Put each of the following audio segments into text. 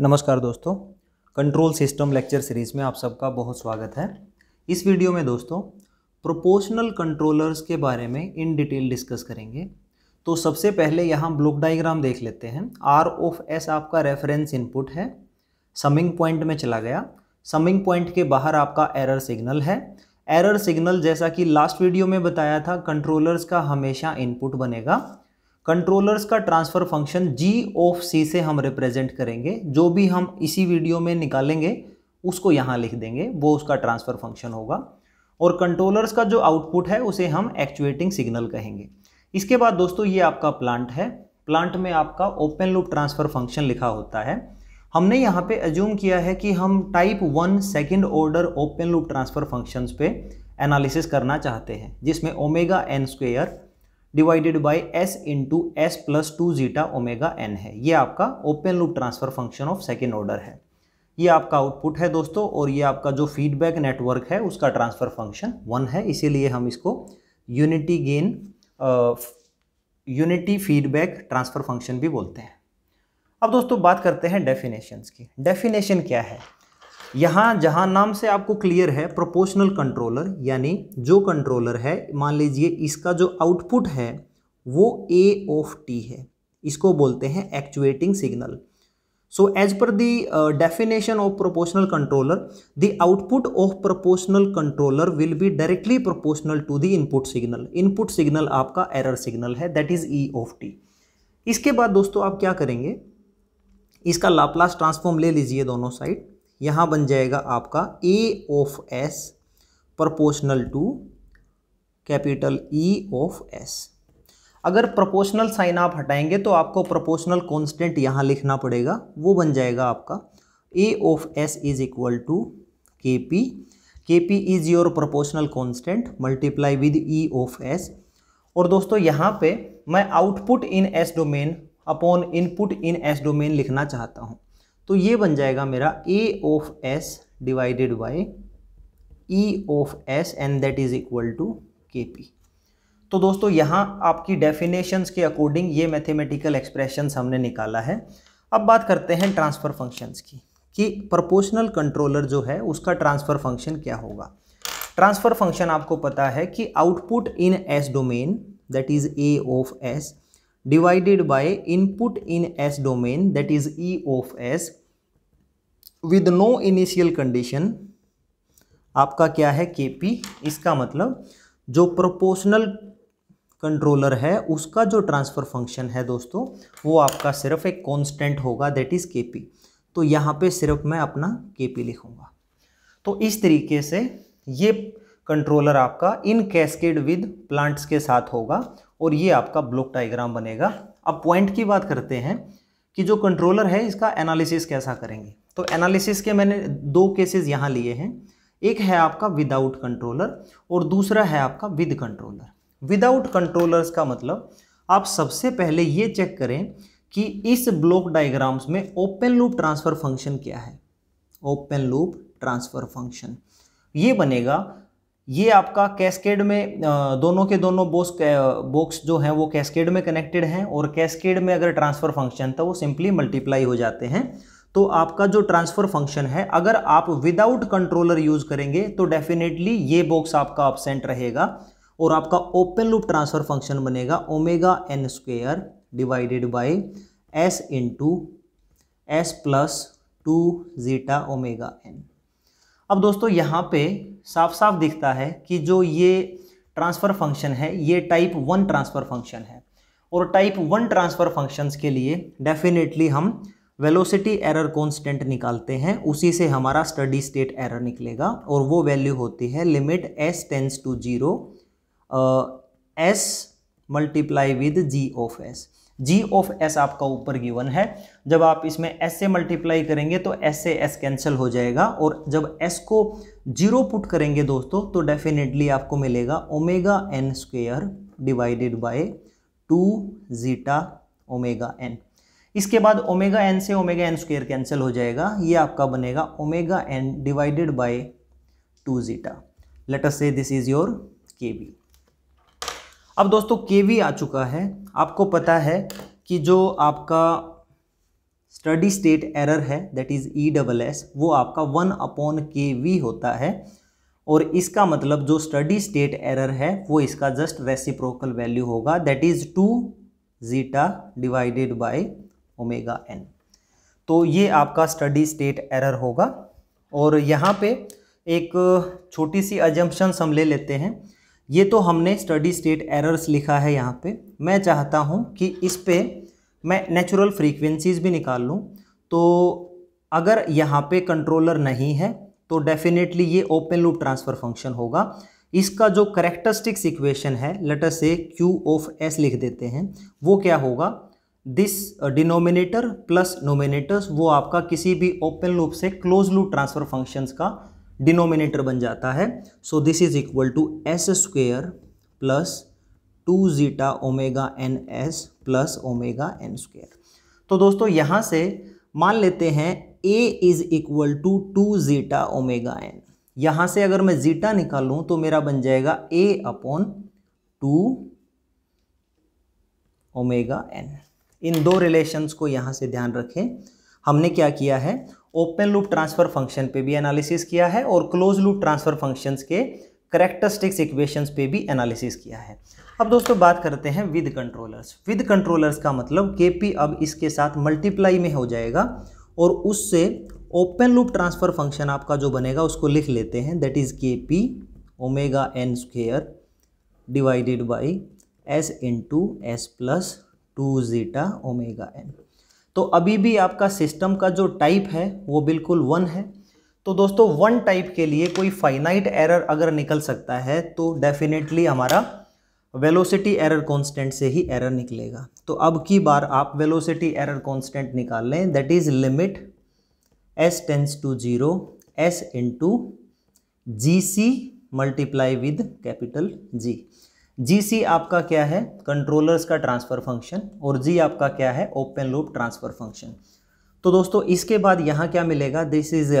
नमस्कार दोस्तों control system lecture series में आप सबका बहुत स्वागत है इस वीडियो में दोस्तों प्रोपोर्शनल कंट्रोलर्स के बारे में इन डिटेल डिस्कस करेंगे तो सबसे पहले यहाँ ब्लॉक डायग्राम देख लेते हैं आर ऑफ एस आपका रेफरेंस इनपुट है समिंग पॉइंट में चला गया समिंग पॉइंट के बाहर आपका एरर सिग्नल है एरर सिग्नल जैसा कि लास्ट वीडियो में बताया था कंट्रोलर्स का हमेशा इनपुट बनेगा कंट्रोलर्स का transfer function G of C से हम रिप्रेजेंट करेंगे जो भी हम इसी वीडियो में निकालेंगे उसको यहाँ लिख देंगे वो उसका ट्रांसफ़र फंक्शन होगा और कंट्रोलर्स का जो आउटपुट है उसे हम एक्चुएटिंग सिग्नल कहेंगे इसके बाद दोस्तों ये आपका प्लांट है प्लांट में आपका ओपन लूप ट्रांसफ़र फंक्शन लिखा होता है हमने यहाँ पे एज्यूम किया है कि हम type one second order open loop transfer functions पे एनालिसिस करना चाहते हैं जिसमें omega N square divided by S into S plus two zeta omega N है ये आपका open loop transfer function of second order है ये आपका आउटपुट है दोस्तों और ये आपका जो फीडबैक नेटवर्क है उसका ट्रांसफर फंक्शन वन है इसीलिए हम इसको unity gain unity feedback transfer function भी बोलते हैं अब दोस्तों बात करते हैं डेफिनेशंस की डेफिनेशन क्या है यहाँ जहाँ नाम से आपको क्लियर है प्रोपोर्शनल कंट्रोलर यानी जो कंट्रोलर है मान लीजिए इसका जो आउटपुट है वो ए ऑफ टी है इसको बोलते हैं actuating signal so as per the definition of proportional controller the output of proportional controller will be directly proportional to the input signal input signal आपका एरर सिग्नल है that is E of T इसके बाद दोस्तों आप क्या करेंगे इसका Laplace transform ले लीजिए दोनों साइड यहाँ बन जाएगा आपका A of S proportional to capital E of S अगर प्रोपोर्शनल साइन आप हटाएंगे तो आपको प्रोपोर्शनल कांस्टेंट यहाँ लिखना पड़ेगा वो बन जाएगा आपका A of S is equal to K P K P is your proportional constant multiply with E of S और दोस्तों यहाँ पे मैं output in S domain upon input in S domain लिखना चाहता हूँ तो ये बन जाएगा मेरा A of S divided by E of S and that is equal to K P तो दोस्तों यहाँ आपकी डेफिनेशंस के अकॉर्डिंग ये मैथमेटिकल एक्सप्रेशंस हमने निकाला है अब बात करते हैं ट्रांसफ़र फंक्शंस की कि प्रोपोर्शनल कंट्रोलर जो है उसका ट्रांसफ़र फंक्शन क्या होगा ट्रांसफ़र फंक्शन आपको पता है कि output in S domain that is A of S divided by input in S domain that is E of S with no initial condition आपका क्या है के पी इसका मतलब जो प्रोपोर्शनल कंट्रोलर है उसका जो ट्रांसफ़र फंक्शन है दोस्तों वो आपका सिर्फ एक कांस्टेंट होगा दैट इज़ के पी तो यहाँ पे सिर्फ मैं अपना के पी लिखूँगा तो इस तरीके से ये कंट्रोलर आपका इन कैस्केड विद प्लांट्स के साथ होगा और ये आपका ब्लॉक डायग्राम बनेगा अब पॉइंट की बात करते हैं कि जो कंट्रोलर है इसका एनालिसिस कैसा करेंगे तो एनालिसिस के मैंने दो केसेस यहाँ लिए हैं एक है आपका विदाउट कंट्रोलर और दूसरा है आपका विद कंट्रोलर विदाउट कंट्रोलर्स का मतलब आप सबसे पहले ये चेक करें कि इस ब्लॉक डायग्राम्स में ओपन लूप ट्रांसफ़र फंक्शन क्या है ओपन लूप ट्रांसफ़र फंक्शन ये बनेगा ये आपका कैस्केड में दोनों के दोनों बोस बॉक्स जो हैं वो कैस्केड में कनेक्टेड हैं और कैस्केड में अगर ट्रांसफ़र फंक्शन था वो सिंपली मल्टीप्लाई हो जाते हैं तो आपका जो ट्रांसफ़र फंक्शन है अगर आप विदाउट कंट्रोलर यूज़ करेंगे तो डेफिनेटली ये बॉक्स आपका अपसेंट रहेगा और आपका ओपन लूप ट्रांसफ़र फंक्शन बनेगा omega N square divided by S into S plus two zeta omega N अब दोस्तों यहाँ पे साफ साफ दिखता है कि जो ये ट्रांसफ़र फंक्शन है ये टाइप वन ट्रांसफ़र फंक्शन है और टाइप वन ट्रांसफ़र फंक्शंस के लिए डेफिनेटली हम वेलोसिटी एरर कॉन्स्टेंट निकालते हैं उसी से हमारा स्टडी स्टेट एरर निकलेगा और वो वैल्यू होती है limit S tends to zero S multiply with G of S G of S आपका ऊपर गिवन है जब आप इसमें एस से मल्टीप्लाई करेंगे तो एस से एस कैंसिल हो जाएगा और जब एस को जीरो पुट करेंगे दोस्तों तो डेफिनेटली आपको मिलेगा omega N square divided by two zeta omega N इसके बाद ओमेगा एन से ओमेगा एन स्क्वेयर कैंसिल हो जाएगा ये आपका बनेगा omega N divided by two zeta later से this is your K V अब दोस्तों के वी आ चुका है आपको पता है कि जो आपका स्टडी स्टेट एरर है that is E double S वो आपका वन अपॉन के वी होता है और इसका मतलब जो स्टडी स्टेट एरर है वो इसका जस्ट रेसिप्रोकल वैल्यू होगा that is two zeta divided by omega N तो ये आपका स्टडी स्टेट एरर होगा और यहाँ पे एक छोटी सी अजम्पन्स हम ले लेते हैं ये तो हमने स्टडी स्टेट एरर्स लिखा है यहाँ पे मैं चाहता हूँ कि इस पर मैं नेचुरल फ्रीक्वेंसीज़ भी निकाल लूँ तो अगर यहाँ पे कंट्रोलर नहीं है तो डेफिनेटली ये ओपन लूप ट्रांसफ़र फंक्शन होगा इसका जो करेक्टरिस्टिक्स इक्वेशन है लेटर से क्यू ऑफ एस लिख देते हैं वो क्या होगा दिस डिनोमिनेटर प्लस नोमिनेटर्स वो आपका किसी भी ओपन लूप से क्लोज लूप ट्रांसफ़र फंक्शंस का डिनोमिनेटर बन जाता है so this is equal to S square plus two zeta omega N S plus omega N square तो दोस्तों यहाँ से मान लेते हैं A is equal to two zeta omega N यहाँ से अगर मैं जीटा निकालूँ तो मेरा बन जाएगा A upon two omega N इन दो रिलेशंस को यहाँ से ध्यान रखें हमने क्या किया है ओपन लूप ट्रांसफर फंक्शन पे भी एनालिसिस किया है और क्लोज लूप ट्रांसफर फंक्शंस के करेक्टरिस्टिक्स इक्वेशंस पे भी एनालिसिस किया है अब दोस्तों बात करते हैं विद कंट्रोलर्स विद कंट्रोलर्स का मतलब के अब इसके साथ मल्टीप्लाई में हो जाएगा और उससे ओपन लूप ट्रांसफ़र फंक्शन आपका जो बनेगा उसको लिख लेते हैं that is K P omega N square divided by S into S plus two zeta omega N तो अभी भी आपका सिस्टम का जो टाइप है वो बिल्कुल वन है तो दोस्तों वन टाइप के लिए कोई फाइनाइट एरर अगर निकल सकता है तो डेफिनेटली हमारा वेलोसिटी एरर कांस्टेंट से ही एरर निकलेगा तो अब की बार आप वेलोसिटी एरर कांस्टेंट निकाल लें that is limit S tends to zero S into G C multiply with capital G G C आपका क्या है कंट्रोलर्स का ट्रांसफ़र फंक्शन और जी आपका क्या है ओपन लूप ट्रांसफ़र फंक्शन तो दोस्तों इसके बाद यहाँ क्या मिलेगा this is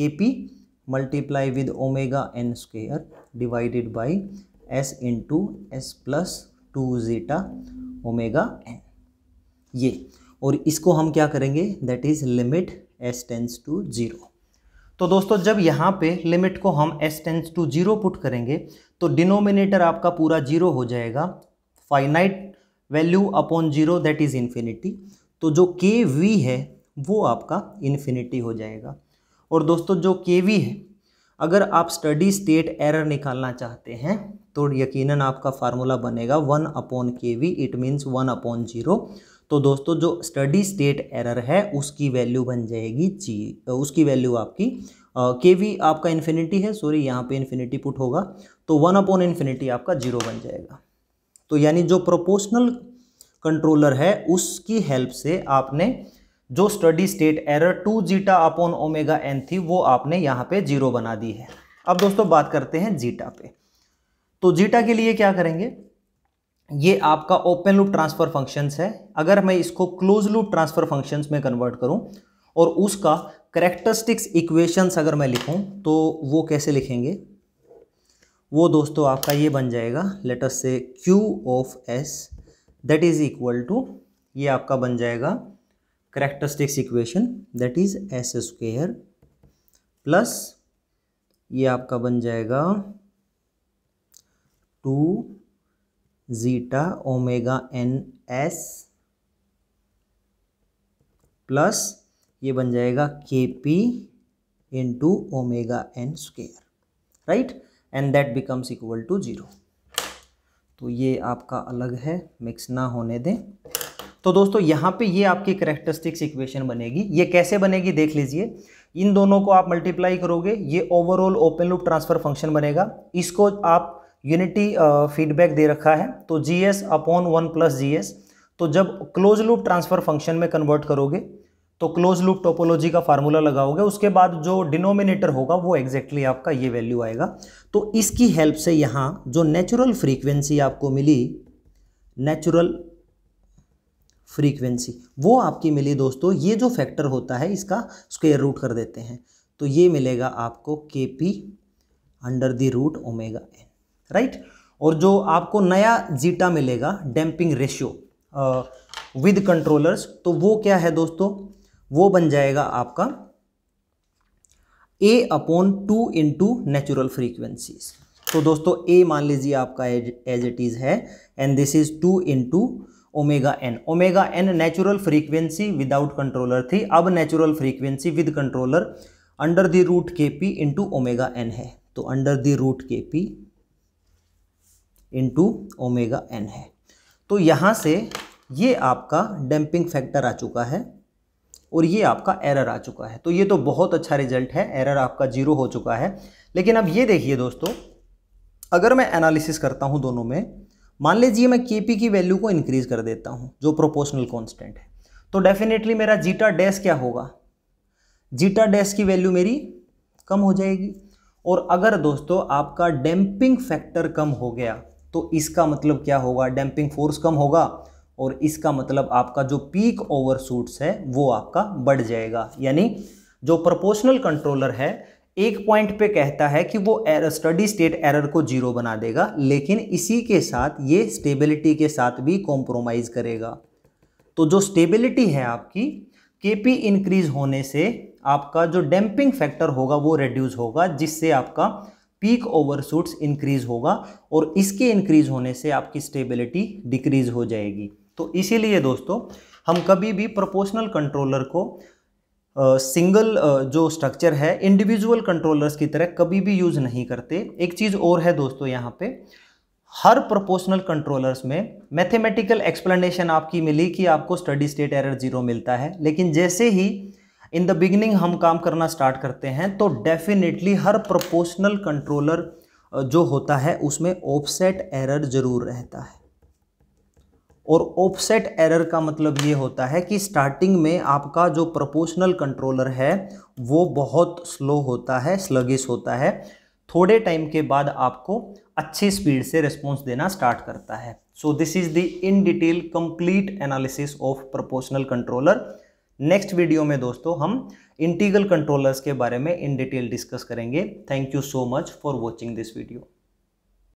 K P multiply with omega N square divided by S into S plus two zeta omega N ये और इसको हम क्या करेंगे that is limit S tends to zero तो दोस्तों जब यहाँ पे लिमिट को हम S tends to zero put करेंगे तो डिनोमिनेटर आपका पूरा जीरो हो जाएगा finite value upon zero that is infinity तो जो के वी है वो आपका इन्फिनिटी हो जाएगा और दोस्तों जो के वी है अगर आप स्टडी स्टेट एरर निकालना चाहते हैं तो यकीनन आपका फार्मूला बनेगा one upon K V it means one upon zero तो दोस्तों जो स्टडी स्टेट एरर है उसकी वैल्यू बन जाएगी जी उसकी वैल्यू आपकी के वी आपका इन्फिनिटी है सॉरी यहाँ पे इन्फिनिटी पुट होगा तो वन अपॉन इन्फिनिटी आपका जीरो बन जाएगा तो यानी जो प्रोपोर्शनल कंट्रोलर है उसकी हेल्प से आपने जो steady state error two zeta upon omega N थी वो आपने यहाँ पे जीरो बना दी है अब दोस्तों बात करते हैं जीटा पे तो जीटा के लिए क्या करेंगे ये आपका ओपन लूप ट्रांसफर फंक्शंस है अगर मैं इसको क्लोज लूप ट्रांसफर फंक्शंस में कन्वर्ट करूं और उसका करेक्टरिस्टिक्स इक्वेशंस अगर मैं लिखूं तो वो कैसे लिखेंगे वो दोस्तों आपका ये बन जाएगा लेटर से Q of S that is equal to ये आपका बन जाएगा characteristics equation that is S square plus ये आपका बन जाएगा two zeta omega N S plus ये बन जाएगा K P into omega N square right and that becomes equal to zero तो ये आपका अलग है मिक्स ना होने दें तो दोस्तों यहाँ पे ये आपकी करेक्टरिस्टिक्स इक्वेशन बनेगी ये कैसे बनेगी देख लीजिए इन दोनों को आप मल्टीप्लाई करोगे ये overall open loop transfer function बनेगा इसको आप यूनिटी फीडबैक दे रखा है तो G S upon one plus G S तो जब क्लोज लूप ट्रांसफर फंक्शन में कन्वर्ट करोगे तो क्लोज लूप टोपोलॉजी का फार्मूला लगाओगे उसके बाद जो डिनोमिनेटर होगा वो एग्जैक्टली exactly आपका ये वैल्यू आएगा तो इसकी हेल्प से यहाँ जो नेचुरल फ्रीक्वेंसी आपको मिली नेचुरल फ्रीक्वेंसी वो आपकी मिली दोस्तों ये जो फैक्टर होता है इसका स्क्वेयर रूट कर देते हैं तो ये मिलेगा आपको K P under the root omega n right और जो आपको नया जीटा मिलेगा डैम्पिंग रेशियो विद कंट्रोलर्स तो वो क्या है दोस्तों वो बन जाएगा आपका a upon two into natural frequencies तो दोस्तों ए मान लीजिए आपका एज इट इज़ है and this is two into omega n omega n natural frequency without controller थी अब natural frequency with controller under the root K P into omega N है तो under the root K P into omega N है तो यहाँ से ये आपका डैम्पिंग फैक्टर आ चुका है और ये आपका एरर आ चुका है तो ये तो बहुत अच्छा रिजल्ट है एरर आपका जीरो हो चुका है लेकिन अब ये देखिए दोस्तों अगर मैं एनालिसिस करता हूँ दोनों में मान लीजिए मैं के पी की वैल्यू को इंक्रीज कर देता हूँ जो प्रोपोर्शनल कॉन्स्टेंट है तो डेफिनेटली मेरा जीटा डैस क्या होगा जीटा डैस की वैल्यू मेरी कम हो जाएगी और अगर दोस्तों आपका डैम्पिंग फैक्टर कम हो गया तो इसका मतलब क्या होगा डैम्पिंग फोर्स कम होगा और इसका मतलब आपका जो पीक ओवरशूट्स है वो आपका बढ़ जाएगा यानी जो प्रोपोर्शनल कंट्रोलर है एक पॉइंट पे कहता है कि वो एर, स्टडी स्टेट एरर को जीरो बना देगा लेकिन इसी के साथ ये स्टेबिलिटी के साथ भी कॉम्प्रोमाइज़ करेगा तो जो स्टेबिलिटी है आपकी केपी इंक्रीज होने से आपका जो डैम्पिंग फैक्टर होगा वो रिड्यूस होगा जिससे आपका पीक ओवरशूट्स इंक्रीज होगा और इसके इंक्रीज होने से आपकी स्टेबिलिटी डिक्रीज हो जाएगी तो इसीलिए दोस्तों हम कभी भी प्रोपोर्शनल कंट्रोलर को सिंगल जो स्ट्रक्चर है इंडिविजुअल कंट्रोलर्स की तरह कभी भी यूज़ नहीं करते एक चीज़ और है दोस्तों यहाँ पे हर प्रोपोर्शनल कंट्रोलर्स में मैथमेटिकल एक्सप्लेनेशन आपकी मिली कि आपको स्टडी स्टेट एरर जीरो मिलता है लेकिन जैसे ही इन द बिगिनिंग हम काम करना स्टार्ट करते हैं तो डेफिनेटली हर प्रोपोर्शनल कंट्रोलर जो होता है उसमें ऑफसेट एरर ज़रूर रहता है और ऑफसेट एरर का मतलब ये होता है कि स्टार्टिंग में आपका जो प्रोपोर्शनल कंट्रोलर है वो बहुत स्लो होता है स्लगिश होता है थोड़े टाइम के बाद आपको अच्छी स्पीड से रिस्पॉन्स देना स्टार्ट करता है so this is the in detail complete analysis of proportional controller next video में दोस्तों हम इंटीगल कंट्रोलर्स के बारे में इन डिटेल डिस्कस करेंगे thank you so much for watching this video